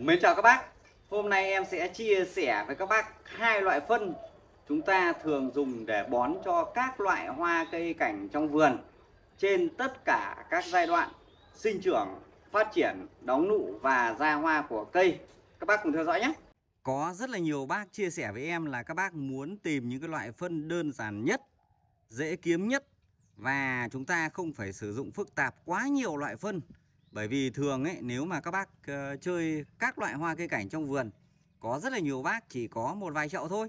Mến chào các bác Hôm nay em sẽ chia sẻ với các bác hai loại phân chúng ta thường dùng để bón cho các loại hoa cây cảnh trong vườn trên tất cả các giai đoạn sinh trưởng, phát triển, đóng nụ và ra hoa của cây. Các bác cùng theo dõi nhé. Có rất là nhiều bác chia sẻ với em là các bác muốn tìm những cái loại phân đơn giản nhất, dễ kiếm nhất và chúng ta không phải sử dụng phức tạp quá nhiều loại phân bởi vì thường ấy nếu mà các bác uh, chơi các loại hoa cây cảnh trong vườn Có rất là nhiều bác chỉ có một vài chậu thôi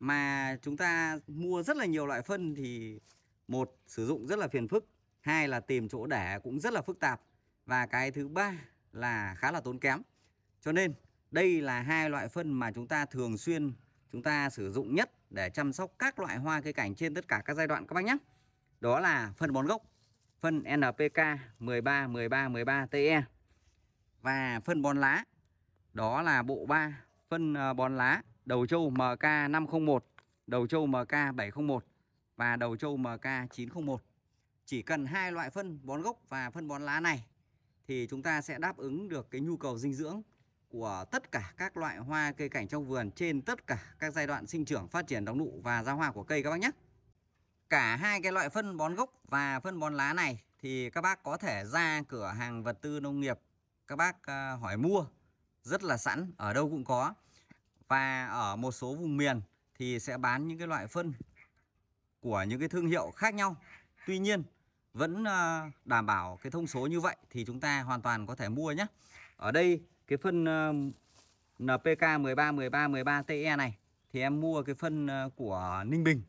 Mà chúng ta mua rất là nhiều loại phân thì Một, sử dụng rất là phiền phức Hai là tìm chỗ để cũng rất là phức tạp Và cái thứ ba là khá là tốn kém Cho nên đây là hai loại phân mà chúng ta thường xuyên chúng ta sử dụng nhất để chăm sóc các loại hoa cây cảnh trên tất cả các giai đoạn các bác nhé. Đó là phân bón gốc phân NPK 13 13 13 TE và phân bón lá. Đó là bộ 3 phân ờ, bón lá đầu châu MK 501, đầu châu MK 701 và đầu châu MK 901. Chỉ cần hai loại phân bón gốc và phân bón lá này thì chúng ta sẽ đáp ứng được cái nhu cầu dinh dưỡng của tất cả các loại hoa cây cảnh trong vườn trên tất cả các giai đoạn sinh trưởng, phát triển, đóng nụ và ra hoa của cây các bác nhé cả hai cái loại phân bón gốc và phân bón lá này thì các bác có thể ra cửa hàng vật tư nông nghiệp các bác à, hỏi mua rất là sẵn ở đâu cũng có và ở một số vùng miền thì sẽ bán những cái loại phân của những cái thương hiệu khác nhau tuy nhiên vẫn à, đảm bảo cái thông số như vậy thì chúng ta hoàn toàn có thể mua nhé ở đây cái phân NPK 13 13 13 TE này thì em mua cái phân à, của Ninh Bình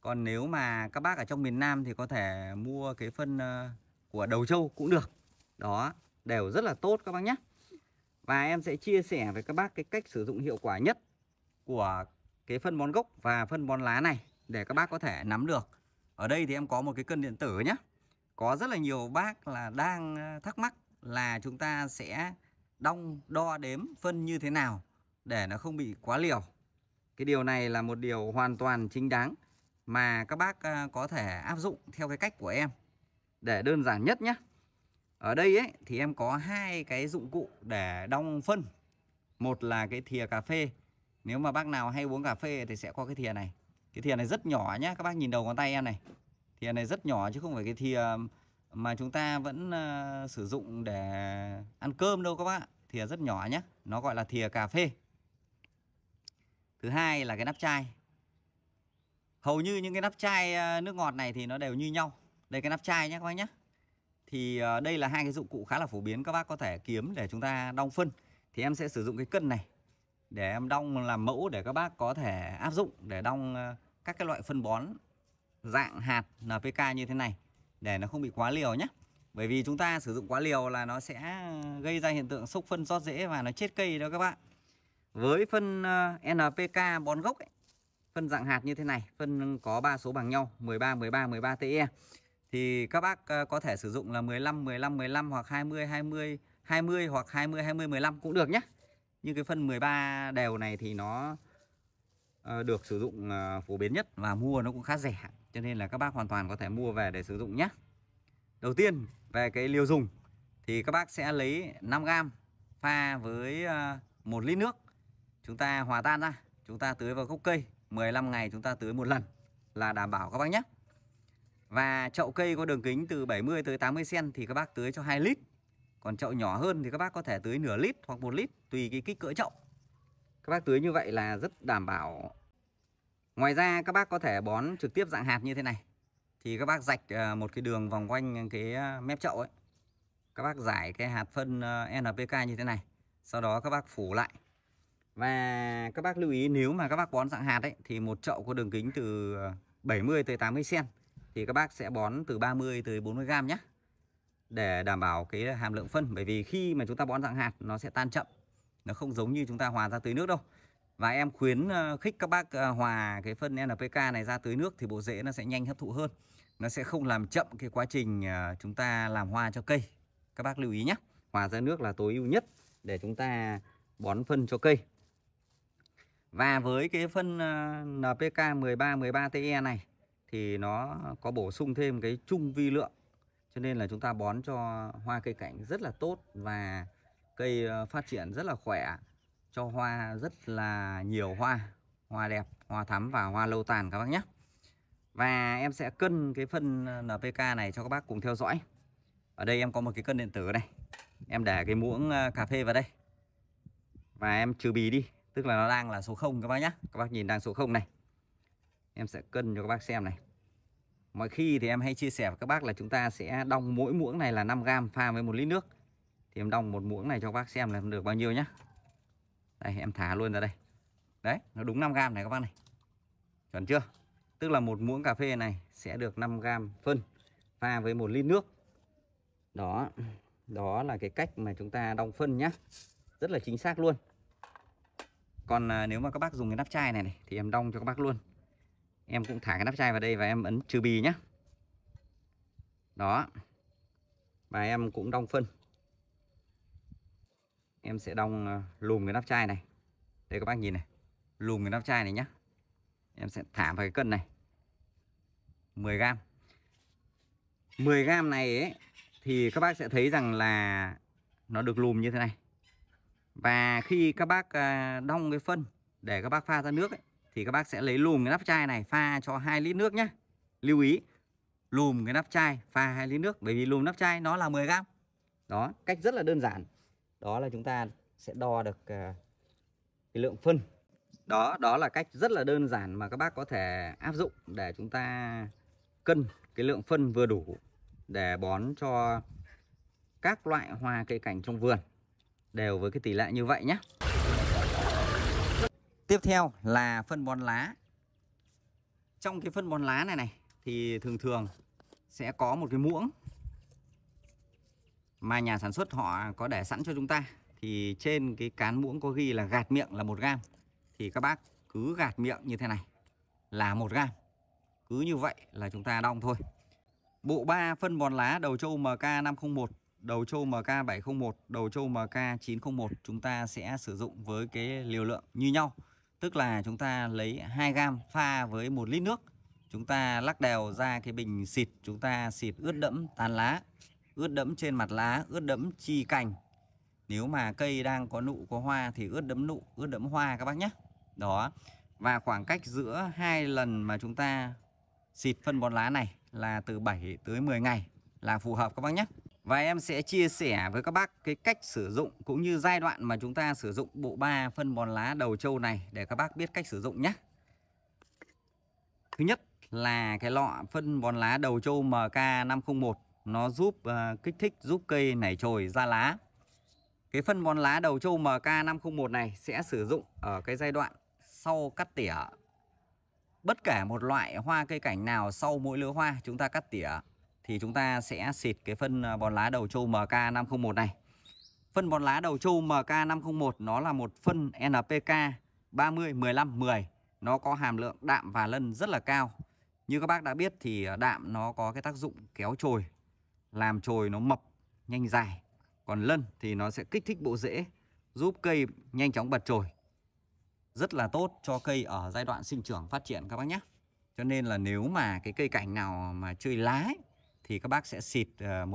còn nếu mà các bác ở trong miền Nam thì có thể mua cái phân ờ, của đầu trâu cũng được. Đó, đều rất là tốt các bác nhé. Và em sẽ chia sẻ với các bác cái cách sử dụng hiệu quả nhất của cái phân bón gốc và phân bón lá này để các bác có thể nắm được. Ở đây thì em có một cái cân điện tử nhé. Có rất là nhiều bác là đang ờ, thắc mắc là chúng ta sẽ đong đo đếm phân như thế nào để nó không bị quá liều. Cái điều này là một điều hoàn toàn chính đáng mà các bác ờ, có thể áp dụng theo cái cách của em để đơn giản nhất nhé ở đây ấy thì em có hai cái dụng cụ để đong phân một là cái thìa cà phê nếu mà bác nào hay uống cà phê thì sẽ có cái thìa này cái thìa này rất nhỏ nhá các bác nhìn đầu ngón tay em này thìa này rất nhỏ chứ không phải cái thìa mà chúng ta vẫn uh, sử dụng để ăn cơm đâu các bác thìa rất nhỏ nhá nó gọi là thìa cà phê thứ hai là cái nắp chai hầu như những cái nắp chai ờ, nước ngọt này thì nó đều như nhau đây cái nắp chai nhé các bác nhé thì ờ, đây là hai cái dụng cụ khá là phổ biến các bác có thể kiếm để chúng ta đong phân thì em sẽ sử dụng cái cân này để em đong làm mẫu để các bác có thể áp dụng để đong ờ, các cái loại phân bón dạng hạt NPK như thế này để nó không bị quá liều nhé bởi vì chúng ta sử dụng quá liều là nó sẽ gây ra hiện tượng sốc phân rót rễ và nó chết cây đó các bạn với phân NPK bón gốc ấy, phân dạng hạt như thế này phân có 3 số bằng nhau 13 13 13 TE thì các bác ờ, có thể sử dụng là 15 15 15 hoặc 20 20 20 hoặc 20 20 15 cũng được nhé như cái phân 13 đều này thì nó ờ, được sử dụng ờ, phổ biến nhất và mua nó cũng khá rẻ cho nên là các bác hoàn toàn có thể mua về để sử dụng nhé đầu tiên về cái liều dùng thì các bác sẽ lấy 5g pha với một lít nước chúng ta hòa tan ra chúng ta tưới vào gốc cây 15 ngày chúng ta tưới một lần là đảm bảo các bác nhé. Và chậu cây có đường kính từ 70 tới 80 cm thì các bác tưới cho 2 lít. Còn chậu nhỏ hơn thì các bác có thể tưới nửa lít hoặc 1 lít tùy cái kích cỡ chậu. Các bác tưới như vậy là rất đảm bảo. Ngoài ra các bác có thể bón trực tiếp dạng hạt như thế này. Thì các bác rạch ờ, một cái đường vòng quanh cái ờ, mép chậu ấy. Các bác giải cái hạt phân ờ, NPK như thế này. Sau đó các bác phủ lại và các bác lưu ý nếu mà các bác bón dạng hạt ấy thì một chậu có đường kính từ 70 ờ, tới 80 cm thì các bác sẽ bón từ 30 tới 40 g nhé. Để đảm bảo cái hàm lượng phân bởi vì khi mà chúng ta bón dạng hạt nó sẽ tan chậm. Nó không giống như chúng ta hòa ra tưới nước đâu. Và em khuyến ờ, khích các bác ờ, hòa cái phân NPK này ra tưới nước thì bộ rễ nó sẽ nhanh hấp thụ hơn. Nó sẽ không làm chậm cái quá trình chúng ta làm hoa cho cây. Các bác lưu ý nhé. Hòa ra nước là tối ưu nhất để chúng ta bón phân cho cây. Và với cái phân NPK 13 13TE này thì nó có bổ sung thêm cái trung vi lượng. Cho nên là chúng ta bón cho hoa cây cảnh rất là tốt và cây ờ, phát triển rất là khỏe, cho hoa rất là nhiều hoa, hoa đẹp, hoa thắm và hoa lâu tàn các bác nhé. Và em sẽ cân cái phân ờ, NPK này cho các bác cùng theo dõi. Ở đây em có một cái cân điện tử này. Em để cái muỗng ờ, cà phê vào đây. Và em trừ bì đi tức là nó đang là số 0 các bác nhé các bác nhìn đang số 0 này em sẽ cân cho các bác xem này mọi khi thì em hay chia sẻ với các bác là chúng ta sẽ đong mỗi muỗng này là 5 gram pha với một lít nước thì em đong một muỗng này cho các bác xem là được bao nhiêu nhá đây em thả luôn ra đây đấy nó đúng 5 gram này các bác này chuẩn chưa tức là một muỗng cà phê này sẽ được 5 gram phân pha với một lít nước đó đó là cái cách mà chúng ta đong phân nhá rất là chính xác luôn còn à, nếu mà các bác dùng cái nắp chai này, này thì em đong cho các bác luôn em cũng thả cái nắp chai vào đây và em ấn trừ bì nhá đó và em cũng đong phân em sẽ đong à, lùm cái nắp chai này đây các bác nhìn này lùm cái nắp chai này nhá em sẽ thả vào cái cân này 10 gram 10 gram này ấy, thì các bác sẽ thấy rằng là nó được lùm như thế này và khi các bác à, đong cái phân để các bác pha ra nước ấy, thì các bác sẽ lấy lùm cái nắp chai này pha cho 2 lít nước nhé lưu ý lùm cái nắp chai pha 2 lít nước bởi vì lùm nắp chai nó là 10 gram đó cách rất là đơn giản đó là chúng ta sẽ đo được à, cái lượng phân đó đó là cách rất là đơn giản mà các bác có thể áp dụng để chúng ta cân cái lượng phân vừa đủ để bón cho các loại hoa cây cảnh trong vườn đều với cái tỷ lệ như vậy nhé. Tiếp theo là phân bón lá. Trong cái phân bón lá này này thì thường thường sẽ có một cái muỗng mà nhà sản xuất họ có để sẵn cho chúng ta thì trên cái cán muỗng có ghi là gạt miệng là 1 gram thì các bác cứ gạt miệng như thế này là 1 gram. Cứ như vậy là chúng ta đong thôi. Bộ 3 phân bón lá đầu châu MK501 Đầu trâu MK701, đầu trâu MK901 chúng ta sẽ sử dụng với cái liều lượng như nhau. Tức là chúng ta lấy 2 gam pha với 1 lít nước. Chúng ta lắc đều ra cái bình xịt, chúng ta xịt ướt đẫm tán lá, ướt đẫm trên mặt lá, ướt đẫm chi cành. Nếu mà cây đang có nụ có hoa thì ướt đẫm nụ, ướt đẫm hoa các bác nhé. Đó. Và khoảng cách giữa hai lần mà chúng ta xịt phân bón lá này là từ 7 tới 10 ngày là phù hợp các bác nhé. Và em sẽ chia sẻ với các bác cái cách sử dụng cũng như giai đoạn mà chúng ta sử dụng bộ ba phân bón lá đầu trâu này để các bác biết cách sử dụng nhé. Thứ nhất là cái lọ phân bón lá đầu trâu MK501 nó giúp uh, kích thích giúp cây nảy chồi ra lá. Cái phân bón lá đầu trâu MK501 này sẽ sử dụng ở cái giai đoạn sau cắt tỉa. Bất kể một loại hoa cây cảnh nào sau mỗi lứa hoa chúng ta cắt tỉa thì chúng ta sẽ xịt cái phân à, bón lá đầu trâu MK501 này. Phân bón lá đầu trâu MK501 nó là một phân NPK 30 15 10. Nó có hàm lượng đạm và lân rất là cao. Như các bác đã biết thì à, đạm nó có cái tác dụng kéo chồi, làm chồi nó mập nhanh dài. Còn lân thì nó sẽ kích thích bộ rễ, giúp cây nhanh chóng bật chồi. Rất là tốt cho cây ở giai đoạn sinh trưởng phát triển các bác nhé. Cho nên là nếu mà cái cây cảnh nào mà chơi lá ấy, thì các bác sẽ xịt 100%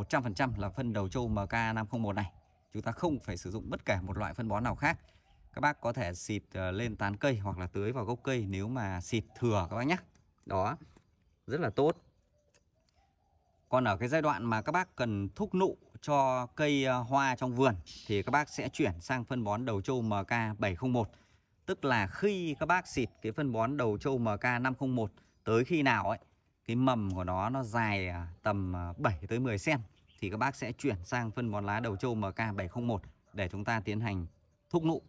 ờ, là phân đầu trâu MK501 này. Chúng ta không phải sử dụng bất kể một loại phân bón nào khác. Các bác có thể xịt ờ, lên tán cây hoặc là tưới vào gốc cây nếu mà xịt thừa các bác nhé. Đó, rất là tốt. Còn ở cái giai đoạn mà các bác cần thúc nụ cho cây ờ, hoa trong vườn thì các bác sẽ chuyển sang phân bón đầu trâu MK701. Tức là khi các bác xịt cái phân bón đầu trâu MK501 tới khi nào ấy cái mầm của nó nó dài à, tầm 7 à, tới 10 cm thì các bác sẽ chuyển sang phân bón lá đầu trâu MK701 để chúng ta tiến hành thúc nụ.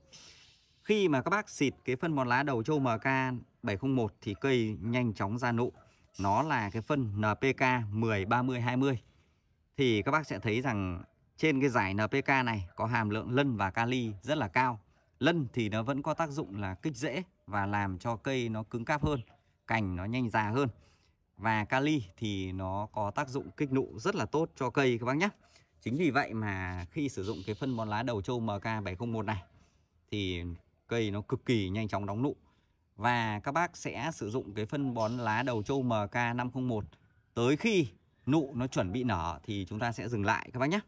Khi mà các bác xịt cái phân bón lá đầu trâu MK701 thì cây nhanh chóng ra nụ. Nó là cái phân NPK 10 30 20. Thì các bác sẽ thấy rằng trên cái giải NPK này có hàm lượng lân và kali rất là cao. Lân thì nó vẫn có tác dụng là kích rễ và làm cho cây nó cứng cáp hơn, cành nó nhanh già hơn và kali thì nó có tác dụng kích nụ rất là tốt cho cây các bác nhé. Chính vì vậy mà khi sử dụng cái phân bón lá đầu châu MK701 này thì cây nó cực kỳ nhanh chóng đóng nụ. Và các bác sẽ sử dụng cái phân bón lá đầu châu MK501 tới khi nụ nó chuẩn bị nở thì chúng ta sẽ dừng lại các bác nhé.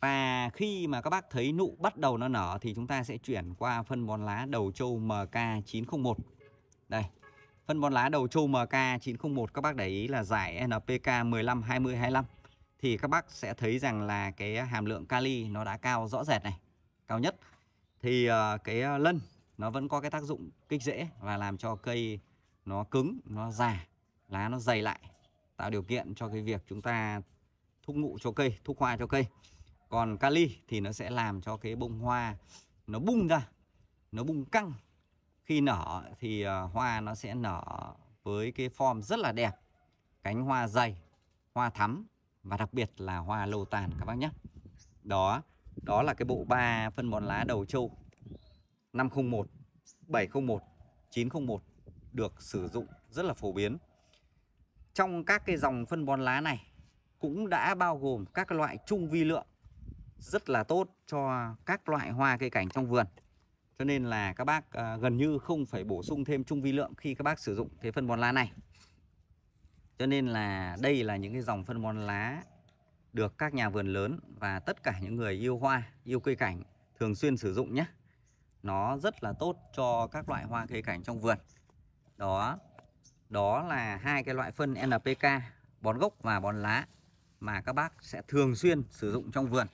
Và khi mà các bác thấy nụ bắt đầu nó nở thì chúng ta sẽ chuyển qua phân bón lá đầu châu MK901. Đây, Phân bón lá đầu trâu MK901 các bác để ý là giải NPK 15 20 25 thì các bác sẽ thấy rằng là cái hàm lượng kali nó đã cao rõ rệt này, cao nhất. Thì ờ, cái lân nó vẫn có cái tác dụng kích rễ và làm cho cây nó cứng, nó già, lá nó dày lại, tạo điều kiện cho cái việc chúng ta thúc ngụ cho cây, thúc hoa cho cây. Còn kali thì nó sẽ làm cho cái bông hoa nó bung ra, nó bung căng khi nở thì à, hoa nó sẽ nở với cái form rất là đẹp cánh hoa dày hoa thắm và đặc biệt là hoa lô tàn các bác nhé đó đó là cái bộ ba phân bón lá đầu châu 501 701 901 được sử dụng rất là phổ biến trong các cái dòng phân bón lá này cũng đã bao gồm các loại trung vi lượng rất là tốt cho các loại hoa cây cảnh trong vườn cho nên là các bác à, gần như không phải bổ sung thêm trung vi lượng khi các bác sử dụng cái phân bón lá này. Cho nên là đây là những cái dòng phân bón lá được các nhà vườn lớn và tất cả những người yêu hoa, yêu cây cảnh thường xuyên sử dụng nhé. Nó rất là tốt cho các loại hoa cây cảnh trong vườn. Đó. Đó là hai cái loại phân NPK, bón gốc và bón lá mà các bác sẽ thường xuyên sử dụng trong vườn.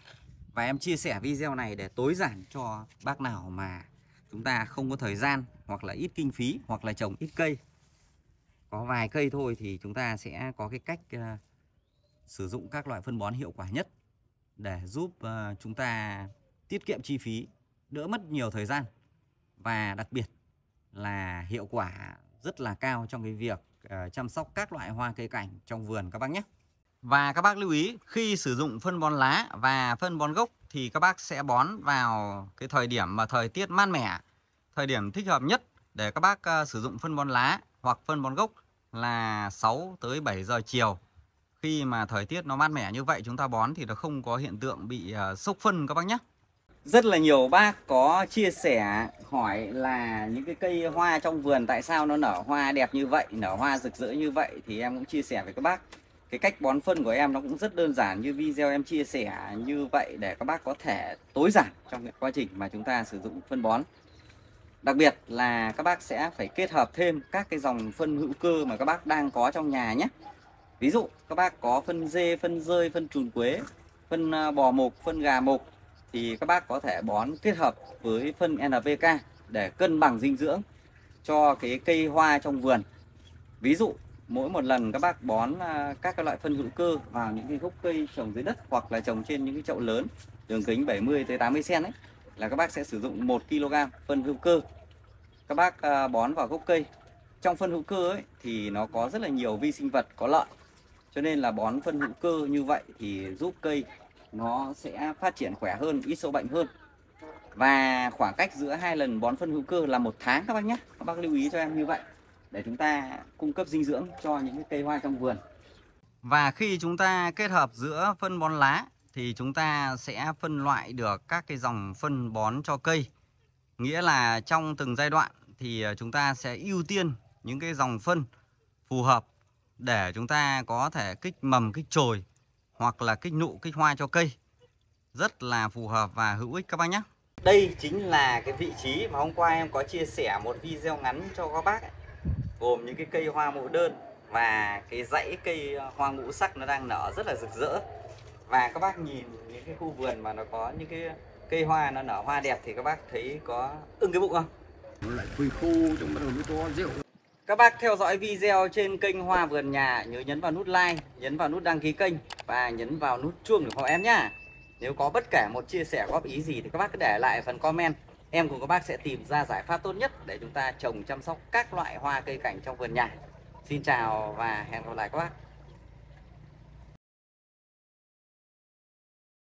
Và em chia sẻ video này để tối giản cho bác nào mà chúng ta không có thời gian hoặc là ít kinh phí hoặc là trồng ít cây có vài cây thôi thì chúng ta sẽ có cái cách uh, sử dụng các loại phân bón hiệu quả nhất để giúp uh, chúng ta tiết kiệm chi phí đỡ mất nhiều thời gian và đặc biệt là hiệu quả rất là cao trong cái việc uh, chăm sóc các loại hoa cây cảnh trong vườn các bác nhé và các bác lưu ý khi sử dụng phân bón lá và phân bón gốc thì các bác sẽ bón vào cái thời điểm mà thời tiết mát mẻ Thời điểm thích hợp nhất để các bác ờ, sử dụng phân bón lá hoặc phân bón gốc là 6 tới 7 giờ chiều. Khi mà thời tiết nó mát mẻ như vậy chúng ta bón thì nó không có hiện tượng bị ờ, sốc phân các bác nhé. Rất là nhiều bác có chia sẻ hỏi là những cái cây hoa trong vườn tại sao nó nở hoa đẹp như vậy, nở hoa rực rỡ như vậy thì em cũng chia sẻ với các bác. Cái cách bón phân của em nó cũng rất đơn giản như video em chia sẻ như vậy để các bác có thể tối giản trong cái quá trình mà chúng ta sử dụng phân bón. Đặc biệt là các bác sẽ phải kết hợp thêm các cái dòng phân hữu cơ mà các bác đang có trong nhà nhé. Ví dụ các bác có phân dê, phân rơi, phân trùn quế, phân à, bò mục, phân gà mục thì các bác có thể bón kết hợp với phân NPK để cân bằng dinh dưỡng cho cái cây hoa trong vườn. Ví dụ mỗi một lần các bác bón à, các cái loại phân hữu cơ vào những cái gốc cây trồng dưới đất hoặc là trồng trên những cái chậu lớn đường kính 70 tới 80 cm ấy là các bác sẽ sử dụng 1 kg phân hữu cơ các bác à, bón vào gốc cây trong phân hữu cơ ấy, thì nó có rất là nhiều vi sinh vật có lợi cho nên là bón phân hữu cơ như vậy thì giúp cây nó sẽ phát triển khỏe hơn ít sâu bệnh hơn và khoảng cách giữa hai lần bón phân hữu cơ là một tháng các bác nhé các bác lưu ý cho em như vậy để chúng ta cung cấp dinh dưỡng cho những cái cây hoa trong vườn và khi chúng ta kết hợp giữa phân bón lá thì chúng ta sẽ phân loại được các cái dòng phân bón cho cây Nghĩa là trong từng giai đoạn thì ờ, chúng ta sẽ ưu tiên những cái dòng phân phù hợp để chúng ta có thể kích mầm, kích chồi hoặc là kích nụ, kích hoa cho cây. Rất là phù hợp và hữu ích các bác nhé. Đây chính là cái vị trí mà hôm qua em có chia sẻ một video ngắn cho các bác ấy. Gồm những cái cây hoa mẫu đơn và cái dãy cây ờ, hoa ngũ sắc nó đang nở rất là rực rỡ. Và các bác nhìn những cái khu vườn mà nó có những cái cây hoa nó nở hoa đẹp thì các bác thấy có ưng cái bụng không nó lại phui khô trong bắt đầu nó to rượu các bác theo dõi video trên kênh Hoa Vườn Nhà nhớ nhấn vào nút like, nhấn vào nút đăng ký kênh và nhấn vào nút chuông để hộ em nhá. Nếu có bất kể một chia sẻ góp ý gì thì các bác cứ để lại phần comment. Em cùng các bác sẽ tìm ra giải pháp tốt nhất để chúng ta trồng chăm sóc các loại hoa cây cảnh trong vườn nhà. Xin chào và hẹn gặp lại các bác.